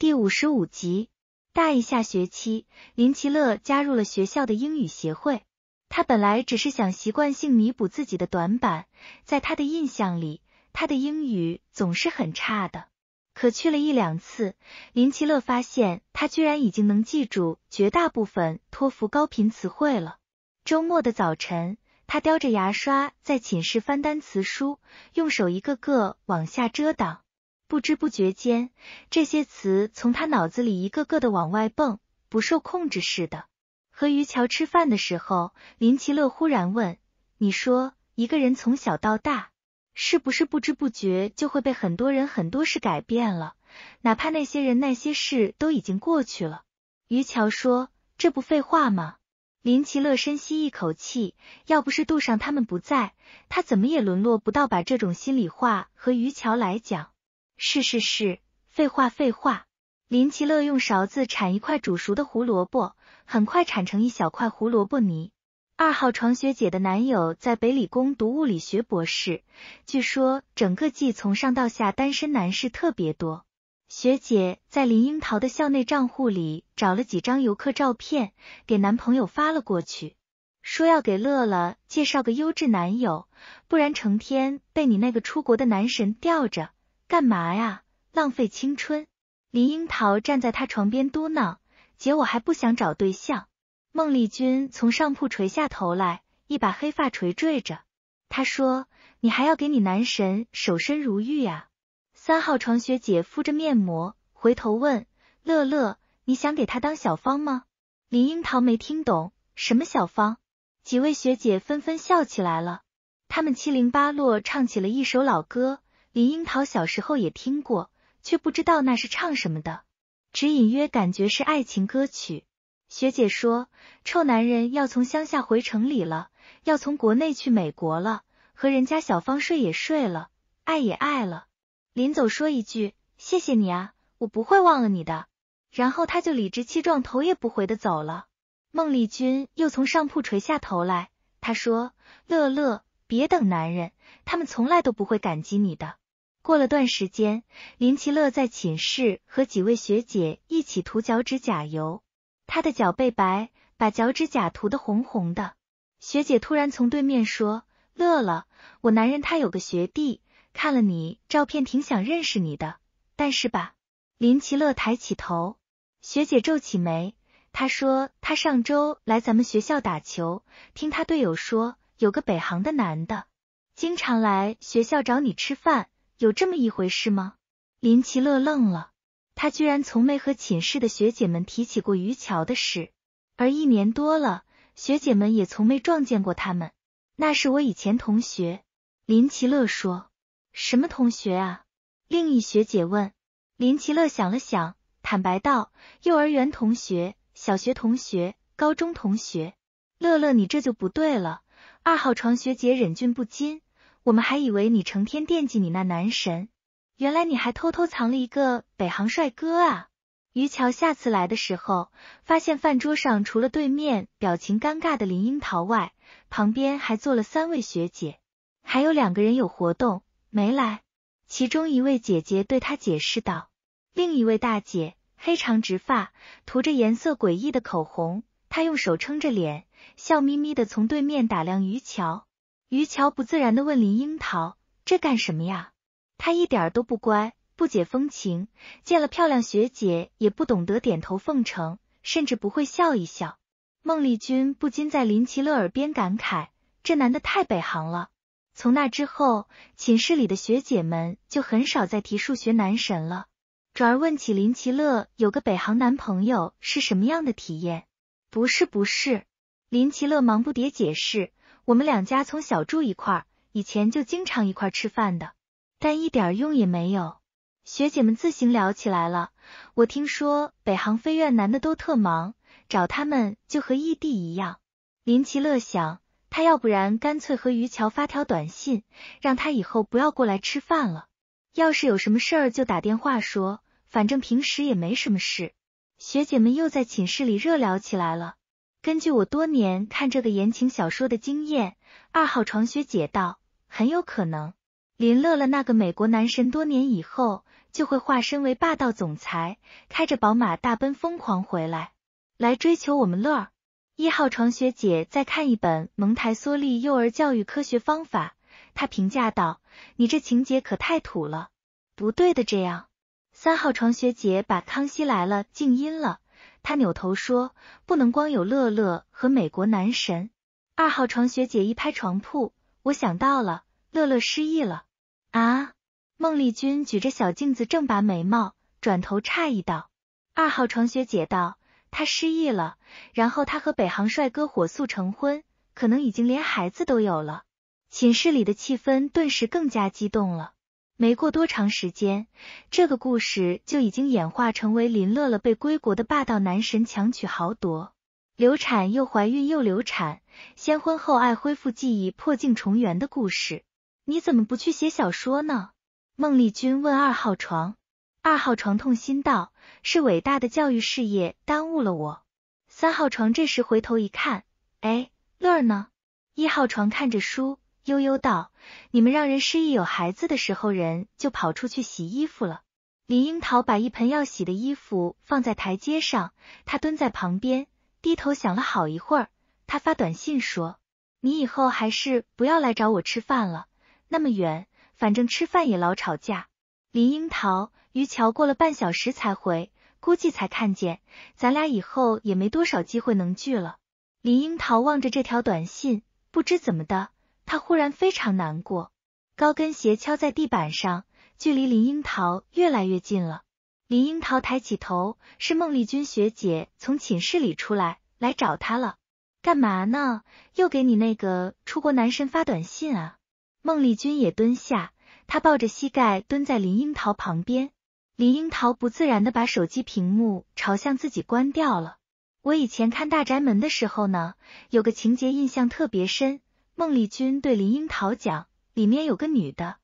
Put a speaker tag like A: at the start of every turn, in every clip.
A: 第五十五集，大一下学期，林奇乐加入了学校的英语协会。他本来只是想习惯性弥补自己的短板，在他的印象里，他的英语总是很差的。可去了一两次，林奇乐发现他居然已经能记住绝大部分托福高频词汇了。周末的早晨，他叼着牙刷在寝室翻单词书，用手一个个往下遮挡。不知不觉间，这些词从他脑子里一个个的往外蹦，不受控制似的。和于桥吃饭的时候，林奇乐忽然问：“你说，一个人从小到大，是不是不知不觉就会被很多人、很多事改变了？哪怕那些人、那些事都已经过去了？”于桥说：“这不废话吗？”林奇乐深吸一口气，要不是杜尚他们不在，他怎么也沦落不到把这种心里话和于桥来讲。是是是，废话废话。林奇乐用勺子铲一块煮熟的胡萝卜，很快铲成一小块胡萝卜泥。二号床学姐的男友在北理工读物理学博士，据说整个季从上到下单身男士特别多。学姐在林樱桃的校内账户里找了几张游客照片，给男朋友发了过去，说要给乐乐介绍个优质男友，不然成天被你那个出国的男神吊着。干嘛呀，浪费青春！林樱桃站在他床边嘟囔：“姐，我还不想找对象。”孟丽君从上铺垂下头来，一把黑发垂坠着。她说：“你还要给你男神守身如玉呀？”三号床学姐敷着面膜，回头问乐乐：“你想给他当小芳吗？”林樱桃没听懂什么小芳。几位学姐纷纷笑起来了，他们七零八落唱起了一首老歌。林樱桃小时候也听过，却不知道那是唱什么的，只隐约感觉是爱情歌曲。学姐说，臭男人要从乡下回城里了，要从国内去美国了，和人家小芳睡也睡了，爱也爱了。临走说一句，谢谢你啊，我不会忘了你的。然后他就理直气壮，头也不回的走了。孟丽君又从上铺垂下头来，她说：“乐乐，别等男人，他们从来都不会感激你的。”过了段时间，林奇乐在寝室和几位学姐一起涂脚趾甲油，她的脚背白，把脚趾甲涂的红红的。学姐突然从对面说：“乐乐，我男人他有个学弟，看了你照片挺想认识你的，但是吧。”林奇乐抬起头，学姐皱起眉，她说：“他上周来咱们学校打球，听他队友说有个北航的男的，经常来学校找你吃饭。”有这么一回事吗？林奇乐愣了，他居然从没和寝室的学姐们提起过于桥的事，而一年多了，学姐们也从没撞见过他们。那是我以前同学，林奇乐说。什么同学啊？另一学姐问。林奇乐想了想，坦白道：幼儿园同学、小学同学、高中同学。乐乐，你这就不对了。二号床学姐忍俊不禁。我们还以为你成天惦记你那男神，原来你还偷偷藏了一个北航帅哥啊！于桥下次来的时候，发现饭桌上除了对面表情尴尬的林樱桃外，旁边还坐了三位学姐，还有两个人有活动没来。其中一位姐姐对他解释道，另一位大姐黑长直发，涂着颜色诡异的口红，她用手撑着脸，笑眯眯的从对面打量于桥。于乔不自然的问林樱桃：“这干什么呀？他一点都不乖，不解风情，见了漂亮学姐也不懂得点头奉承，甚至不会笑一笑。”孟丽君不禁在林奇乐耳边感慨：“这男的太北航了。”从那之后，寝室里的学姐们就很少再提数学男神了，转而问起林奇乐有个北航男朋友是什么样的体验。不是不是，林奇乐忙不迭解释。我们两家从小住一块，以前就经常一块吃饭的，但一点用也没有。学姐们自行聊起来了。我听说北航飞院男的都特忙，找他们就和异地一样。林奇乐想，他要不然干脆和于乔发条短信，让他以后不要过来吃饭了。要是有什么事儿就打电话说，反正平时也没什么事。学姐们又在寝室里热聊起来了。根据我多年看这个言情小说的经验，二号床学姐道，很有可能林乐乐那个美国男神多年以后就会化身为霸道总裁，开着宝马大奔疯狂回来，来追求我们乐。一号床学姐在看一本蒙台梭利幼儿教育科学方法，她评价道：“你这情节可太土了，不对的。”这样，三号床学姐把《康熙来了》静音了。他扭头说：“不能光有乐乐和美国男神。”二号床学姐一拍床铺，我想到了，乐乐失忆了。孟丽君举着小镜子正把眉毛，转头诧异道：“二号床学姐道，他失忆了，然后他和北航帅哥火速成婚，可能已经连孩子都有了。”寝室里的气氛顿时更加激动了。没过多长时间，这个故事就已经演化成为林乐乐被归国的霸道男神强取豪夺，流产又怀孕又流产，先婚后爱恢复记忆破镜重圆的故事。你怎么不去写小说呢？孟丽君问二号床。二号床痛心道：“是伟大的教育事业耽误了我。”三号床这时回头一看，哎，乐儿呢？一号床看着书。悠悠道：“你们让人失忆有孩子的时候，人就跑出去洗衣服了。”林樱桃把一盆要洗的衣服放在台阶上，她蹲在旁边，低头想了好一会儿。他发短信说：“你以后还是不要来找我吃饭了，那么远，反正吃饭也老吵架。”林樱桃于桥过了半小时才回，估计才看见。咱俩以后也没多少机会能聚了。林樱桃望着这条短信，不知怎么的。他忽然非常难过，高跟鞋敲在地板上，距离林樱桃越来越近了。林樱桃抬起头，是孟丽君学姐从寝室里出来来找她了。干嘛呢？又给你那个出国男神发短信啊？孟丽君也蹲下，她抱着膝盖蹲在林樱桃旁边。林樱桃不自然的把手机屏幕朝向自己关掉了。我以前看《大宅门》的时候呢，有个情节印象特别深。孟丽君对林樱桃讲：“里面有个女的，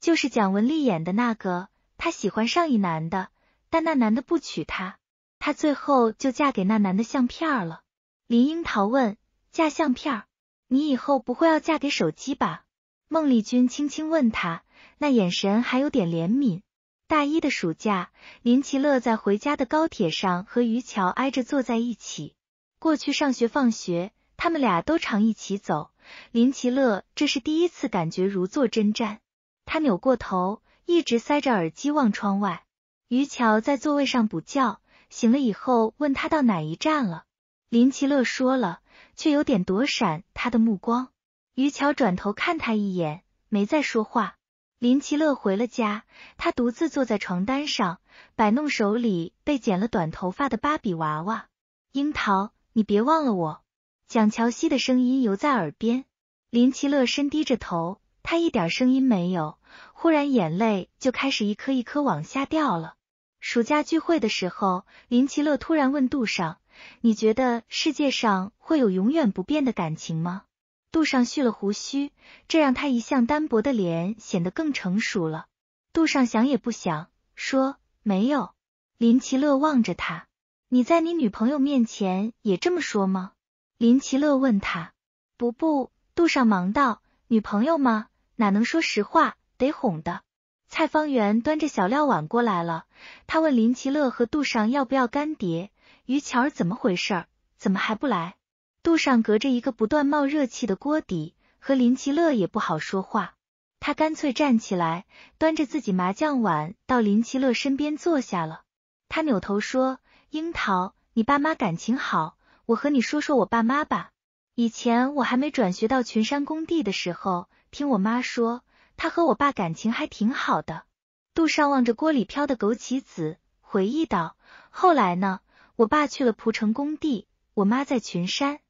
A: 就是蒋雯丽演的那个，她喜欢上一男的，但那男的不娶她，她最后就嫁给那男的相片了。”林樱桃问：“嫁相片？你以后不会要嫁给手机吧？”孟丽君轻轻问她，那眼神还有点怜悯。大一的暑假，林奇乐在回家的高铁上和于桥挨着坐在一起。过去上学放学，他们俩都常一起走。林奇乐这是第一次感觉如坐针毡，他扭过头，一直塞着耳机望窗外。于乔在座位上补觉，醒了以后问他到哪一站了，林奇乐说了，却有点躲闪他的目光。于乔转头看他一眼，没再说话。林奇乐回了家，他独自坐在床单上，摆弄手里被剪了短头发的芭比娃娃。樱桃，你别忘了我。蒋乔西的声音犹在耳边，林奇乐深低着头，他一点声音没有。忽然，眼泪就开始一颗一颗往下掉了。暑假聚会的时候，林奇乐突然问杜尚：“你觉得世界上会有永远不变的感情吗？”杜尚蓄了胡须，这让他一向单薄的脸显得更成熟了。杜尚想也不想说：“没有。”林奇乐望着他：“你在你女朋友面前也这么说吗？”林奇乐问他：“不不，杜尚忙道，女朋友吗？哪能说实话，得哄的。”蔡方圆端着小料碗过来了，他问林奇乐和杜尚要不要干碟。于巧儿怎么回事？怎么还不来？杜尚隔着一个不断冒热气的锅底和林奇乐也不好说话，他干脆站起来，端着自己麻将碗到林奇乐身边坐下了。他扭头说：“樱桃，你爸妈感情好？”我和你说说我爸妈吧。以前我还没转学到群山工地的时候，听我妈说，她和我爸感情还挺好的。杜少望着锅里飘的枸杞子，回忆道：“后来呢？我爸去了蒲城工地，我妈在群山，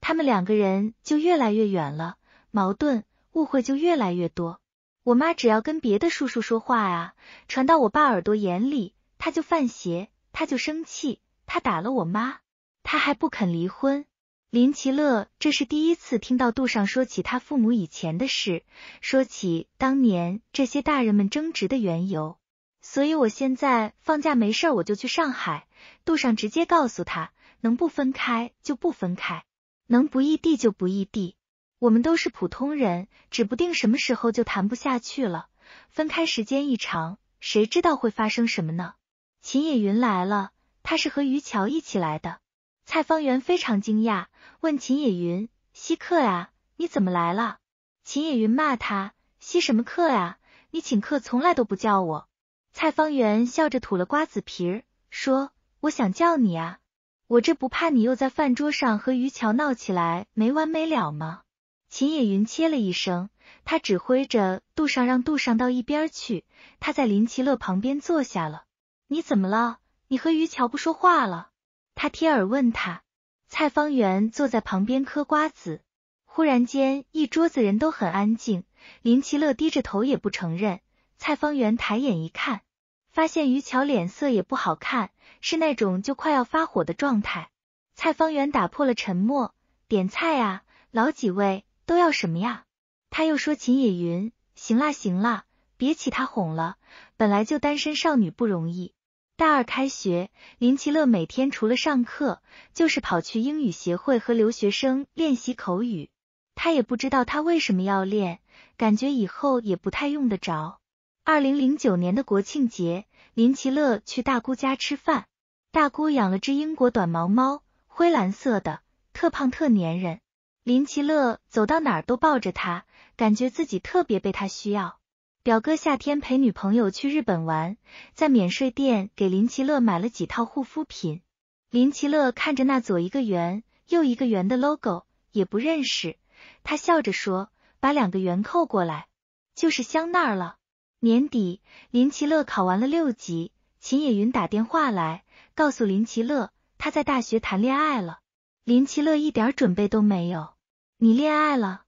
A: 他们两个人就越来越远了，矛盾误会就越来越多。我妈只要跟别的叔叔说话啊，传到我爸耳朵眼里，他就犯邪，他就生气，他打了我妈。”他还不肯离婚，林奇乐这是第一次听到杜尚说起他父母以前的事，说起当年这些大人们争执的缘由。所以，我现在放假没事，我就去上海。杜尚直接告诉他，能不分开就不分开，能不异地就不异地。我们都是普通人，指不定什么时候就谈不下去了。分开时间一长，谁知道会发生什么呢？秦野云来了，他是和于桥一起来的。蔡方圆非常惊讶，问秦野云：“稀客啊，你怎么来了？”秦野云骂他：“稀什么客啊，你请客从来都不叫我。”蔡方圆笑着吐了瓜子皮儿，说：“我想叫你啊，我这不怕你又在饭桌上和于桥闹起来没完没了吗？”秦野云切了一声，他指挥着杜尚让杜尚到一边去，他在林奇乐旁边坐下了。你怎么了？你和于桥不说话了？他贴耳问他，蔡方圆坐在旁边嗑瓜子。忽然间，一桌子人都很安静。林奇乐低着头也不承认。蔡方圆抬眼一看，发现于乔脸色也不好看，是那种就快要发火的状态。蔡方圆打破了沉默，点菜啊，老几位都要什么呀？他又说秦野云，行啦行啦，别起他哄了，本来就单身少女不容易。大二开学，林奇乐每天除了上课，就是跑去英语协会和留学生练习口语。他也不知道他为什么要练，感觉以后也不太用得着。二零零九年的国庆节，林奇乐去大姑家吃饭。大姑养了只英国短毛猫，灰蓝色的，特胖特粘人。林奇乐走到哪儿都抱着它，感觉自己特别被它需要。表哥夏天陪女朋友去日本玩，在免税店给林奇乐买了几套护肤品。林奇乐看着那左一个圆，右一个圆的 logo，也不认识。他笑着说：“把两个圆扣过来，就是香奈儿了。”年底，林奇乐考完了六级，秦野云打电话来，告诉林奇乐他在大学谈恋爱了。林奇乐一点准备都没有。你恋爱了？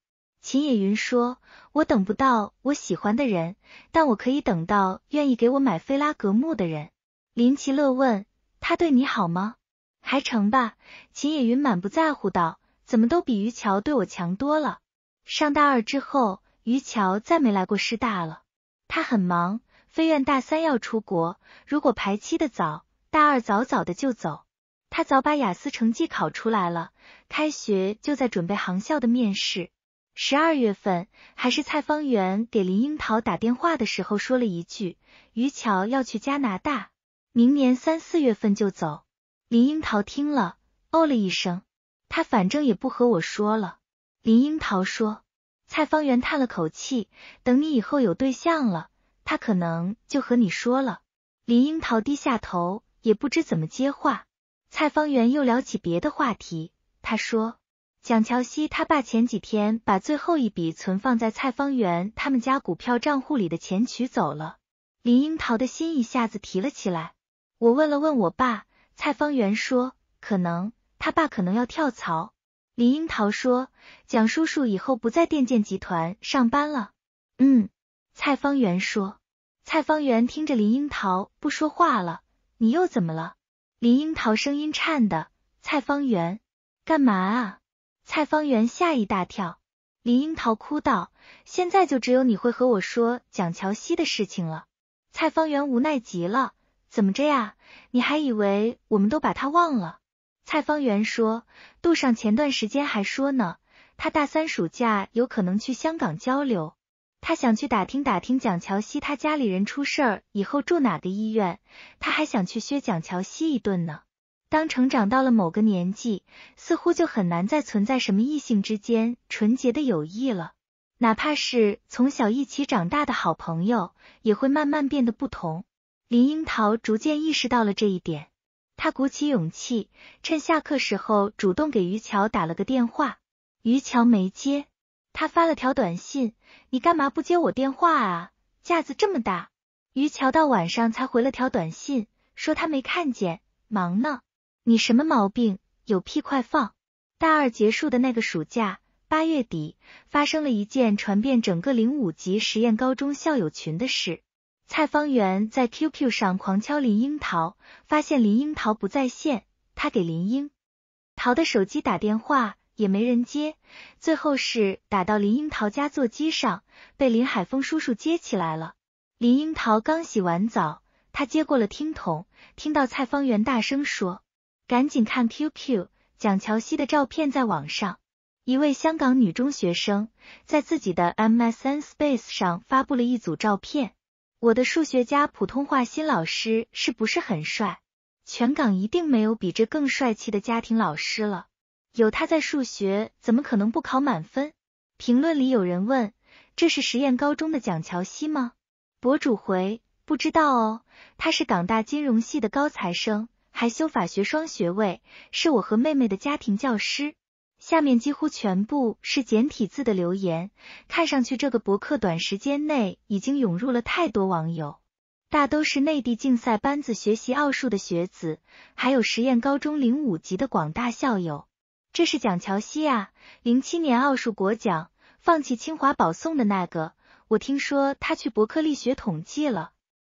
A: 秦野云说：“我等不到我喜欢的人，但我可以等到愿意给我买菲拉格慕的人。”林奇乐问：“他对你好吗？还成吧？”秦野云满不在乎道：“怎么都比于桥对我强多了。”上大二之后，于桥再没来过师大了。他很忙，非院大三要出国，如果排期的早，大二早早的就走。他早把雅思成绩考出来了，开学就在准备航校的面试。十二月份，还是蔡方圆给林樱桃打电话的时候说了一句，于乔要去加拿大，明年三四月份就走。林樱桃听了，哦了一声，他反正也不和我说了。林樱桃说，蔡方圆叹了口气，等你以后有对象了，他可能就和你说了。林樱桃低下头，也不知怎么接话。蔡方圆又聊起别的话题，他说。蒋乔西他爸前几天把最后一笔存放在蔡方圆他们家股票账户里的钱取走了，林樱桃的心一下子提了起来。我问了问我爸，蔡方圆说可能他爸可能要跳槽。林樱桃说蒋叔叔以后不在电建集团上班了。嗯，蔡方圆说。蔡方圆听着林樱桃不说话了，你又怎么了？林樱桃声音颤的。蔡方圆，干嘛啊？蔡方圆吓一大跳，林樱桃哭道：“现在就只有你会和我说蒋乔西的事情了。”蔡方圆无奈极了，怎么着呀？你还以为我们都把他忘了？蔡方圆说：“杜尚前段时间还说呢，他大三暑假有可能去香港交流，他想去打听打听蒋乔西，他家里人出事儿以后住哪个医院，他还想去削蒋乔西一顿呢。”当成长到了某个年纪，似乎就很难再存在什么异性之间纯洁的友谊了。哪怕是从小一起长大的好朋友，也会慢慢变得不同。林樱桃逐渐意识到了这一点，她鼓起勇气，趁下课时候主动给于桥打了个电话。于桥没接，他发了条短信：“你干嘛不接我电话啊？架子这么大。”于桥到晚上才回了条短信，说他没看见，忙呢。你什么毛病？有屁快放！大二结束的那个暑假，八月底发生了一件传遍整个零五级实验高中校友群的事。蔡方圆在 QQ 上狂敲林樱桃，发现林樱桃不在线，他给林樱桃的手机打电话也没人接，最后是打到林樱桃家座机上，被林海峰叔叔接起来了。林樱桃刚洗完澡，他接过了听筒，听到蔡方圆大声说。赶紧看 QQ，蒋乔西的照片在网上。一位香港女中学生在自己的 MSN Space 上发布了一组照片。我的数学家普通话新老师是不是很帅？全港一定没有比这更帅气的家庭老师了。有他在数学，怎么可能不考满分？评论里有人问：“这是实验高中的蒋乔西吗？”博主回：“不知道哦，他是港大金融系的高材生。”还修法学双学位，是我和妹妹的家庭教师。下面几乎全部是简体字的留言，看上去这个博客短时间内已经涌入了太多网友，大都是内地竞赛班子学习奥数的学子，还有实验高中零五级的广大校友。这是蒋乔西啊，零七年奥数国奖，放弃清华保送的那个。我听说他去伯克利学统计了，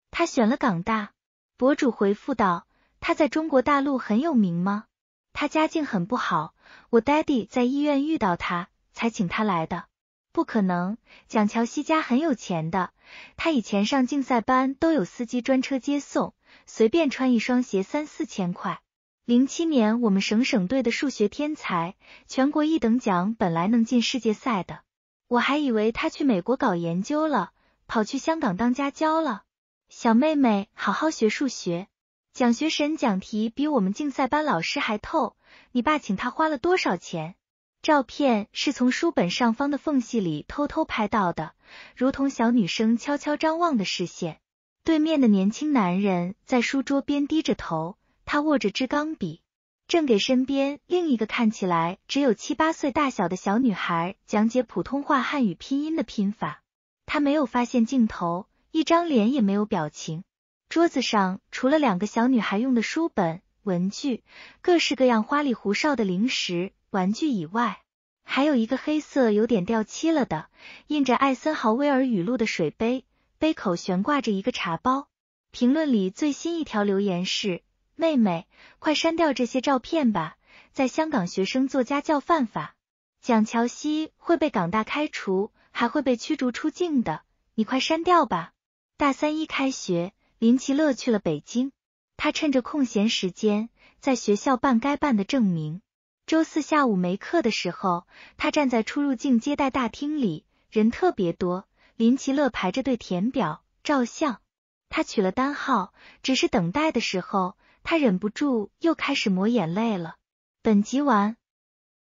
A: 他选了港大。博主回复道。他在中国大陆很有名吗？他家境很不好，我 daddy 在医院遇到他，才请他来的。不可能，蒋乔西家很有钱的。他以前上竞赛班都有司机专车接送，随便穿一双鞋三四千块。零七年我们省省队的数学天才，全国一等奖，本来能进世界赛的。我还以为他去美国搞研究了，跑去香港当家教了。小妹妹，好好学数学。讲学神讲题比我们竞赛班老师还透，你爸请他花了多少钱？照片是从书本上方的缝隙里偷偷拍到的，如同小女生悄悄张望的视线。对面的年轻男人在书桌边低着头，他握着支钢笔，正给身边另一个看起来只有七八岁大小的小女孩讲解普通话汉语拼音的拼法。他没有发现镜头，一张脸也没有表情。桌子上除了两个小女孩用的书本、文具，各式各样花里胡哨的零食、玩具以外，还有一个黑色有点掉漆了的印着艾森豪威尔语录的水杯，杯口悬挂着一个茶包。评论里最新一条留言是：“妹妹，快删掉这些照片吧，在香港学生做家教犯法，蒋乔西会被港大开除，还会被驱逐出境的，你快删掉吧。”大三一开学。林奇乐去了北京，他趁着空闲时间在学校办该办的证明。周四下午没课的时候，他站在出入境接待大厅里，人特别多。林奇乐排着队填表、照相，他取了单号，只是等待的时候，他忍不住又开始抹眼泪了。本集完。